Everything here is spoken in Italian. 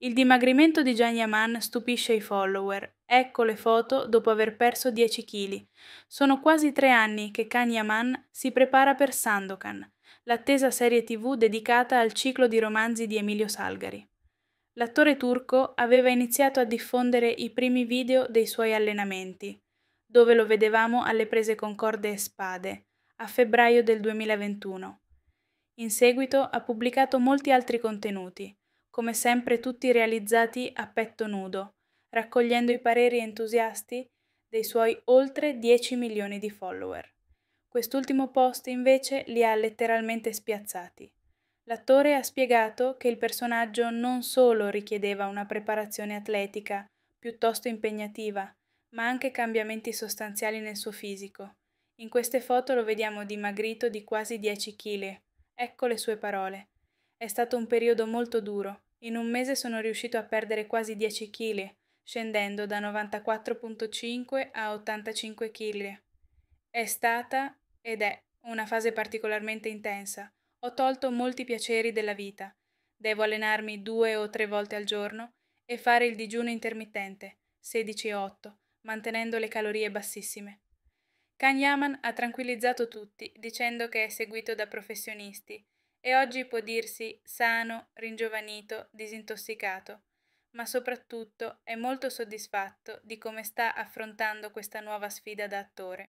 Il dimagrimento di Gianni Aman stupisce i follower. Ecco le foto dopo aver perso 10 kg. Sono quasi tre anni che Kanye Aman si prepara per Sandokan, l'attesa serie tv dedicata al ciclo di romanzi di Emilio Salgari. L'attore turco aveva iniziato a diffondere i primi video dei suoi allenamenti, dove lo vedevamo alle prese con corde e spade, a febbraio del 2021. In seguito ha pubblicato molti altri contenuti, come sempre tutti realizzati a petto nudo, raccogliendo i pareri entusiasti dei suoi oltre 10 milioni di follower. Quest'ultimo post invece li ha letteralmente spiazzati. L'attore ha spiegato che il personaggio non solo richiedeva una preparazione atletica piuttosto impegnativa, ma anche cambiamenti sostanziali nel suo fisico. In queste foto lo vediamo dimagrito di quasi 10 kg. Ecco le sue parole. È stato un periodo molto duro. In un mese sono riuscito a perdere quasi 10 kg, scendendo da 94.5 a 85 kg. È stata ed è una fase particolarmente intensa. Ho tolto molti piaceri della vita. Devo allenarmi due o tre volte al giorno e fare il digiuno intermittente, 16-8, mantenendo le calorie bassissime. Kanyaman ha tranquillizzato tutti dicendo che è seguito da professionisti e oggi può dirsi sano, ringiovanito, disintossicato, ma soprattutto è molto soddisfatto di come sta affrontando questa nuova sfida da attore.